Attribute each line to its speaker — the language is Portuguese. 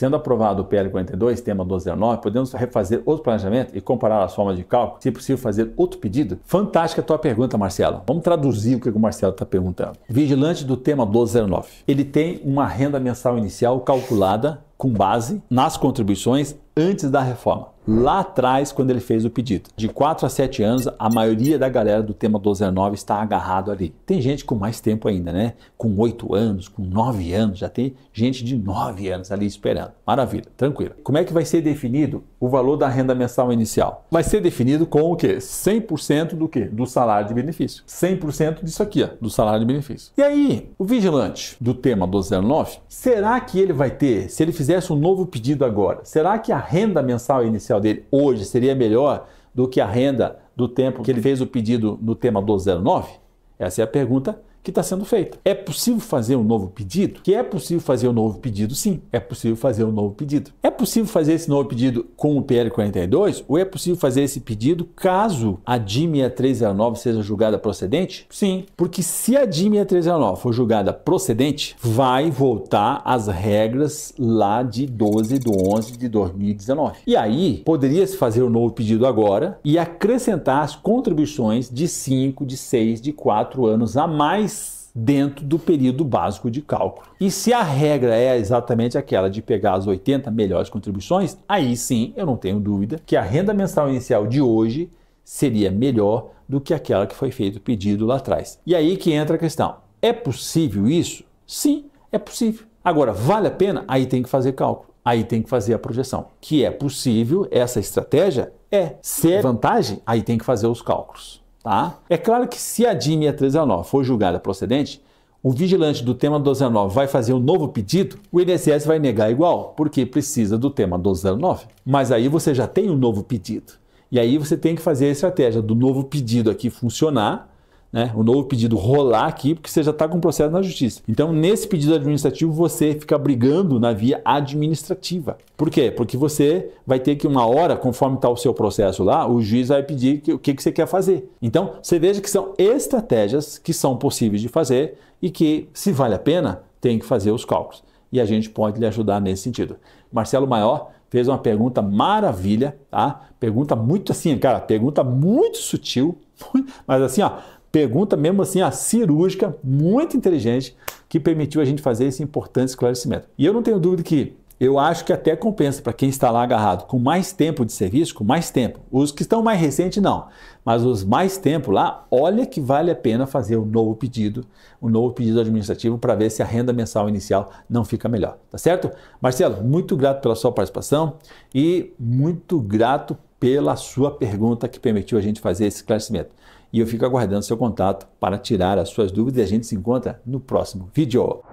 Speaker 1: Sendo aprovado o PL 42, tema 1209, podemos refazer outro planejamento e comparar as formas de cálculo, se possível fazer outro pedido? Fantástica a tua pergunta, Marcelo. Vamos traduzir o que o Marcelo está perguntando. Vigilante do tema 1209. Ele tem uma renda mensal inicial calculada com base nas contribuições antes da reforma. Lá atrás, quando ele fez o pedido. De 4 a 7 anos, a maioria da galera do tema 1209 está agarrado ali. Tem gente com mais tempo ainda, né? Com 8 anos, com 9 anos, já tem gente de 9 anos ali esperando. Maravilha, tranquilo. Como é que vai ser definido o valor da renda mensal inicial? Vai ser definido com o quê? 100% do quê? Do salário de benefício. 100% disso aqui, ó, do salário de benefício. E aí, o vigilante do tema 1209, será que ele vai ter, se ele fizesse um novo pedido agora, será que a renda mensal inicial dele hoje seria melhor do que a renda do tempo que ele fez o pedido no tema 1209? Essa é a pergunta que está sendo feita. É possível fazer um novo pedido? Que é possível fazer um novo pedido, sim. É possível fazer um novo pedido. É possível fazer esse novo pedido com o PL42? Ou é possível fazer esse pedido caso a DIM 6309 seja julgada procedente? Sim, porque se a DIM 6309 for julgada procedente, vai voltar às regras lá de 12 de 11 de 2019. E aí, poderia-se fazer um novo pedido agora e acrescentar as contribuições de 5, de 6, de 4 anos a mais mais dentro do período básico de cálculo. E se a regra é exatamente aquela de pegar as 80 melhores contribuições, aí sim eu não tenho dúvida que a renda mensal inicial de hoje seria melhor do que aquela que foi feito o pedido lá atrás. E aí que entra a questão: é possível isso? Sim, é possível. Agora, vale a pena? Aí tem que fazer cálculo. Aí tem que fazer a projeção. Que é possível essa estratégia? É. Se é vantagem? Aí tem que fazer os cálculos. Tá? É claro que se a DIN 309 for julgada procedente, o vigilante do tema 1209 vai fazer um novo pedido, o INSS vai negar igual, porque precisa do tema 1209. Mas aí você já tem um novo pedido. E aí você tem que fazer a estratégia do novo pedido aqui funcionar né, o novo pedido rolar aqui, porque você já está com o processo na justiça. Então, nesse pedido administrativo, você fica brigando na via administrativa. Por quê? Porque você vai ter que, uma hora, conforme está o seu processo lá, o juiz vai pedir que, o que, que você quer fazer. Então, você veja que são estratégias que são possíveis de fazer e que, se vale a pena, tem que fazer os cálculos. E a gente pode lhe ajudar nesse sentido. Marcelo Maior fez uma pergunta maravilha, tá? Pergunta muito assim, cara, pergunta muito sutil, mas assim, ó, Pergunta mesmo assim, a cirúrgica, muito inteligente, que permitiu a gente fazer esse importante esclarecimento. E eu não tenho dúvida que eu acho que até compensa para quem está lá agarrado com mais tempo de serviço, com mais tempo. Os que estão mais recentes, não. Mas os mais tempo lá, olha que vale a pena fazer um novo pedido, um novo pedido administrativo para ver se a renda mensal inicial não fica melhor. Tá certo? Marcelo, muito grato pela sua participação e muito grato pela sua pergunta que permitiu a gente fazer esse esclarecimento e eu fico aguardando seu contato para tirar as suas dúvidas e a gente se encontra no próximo vídeo.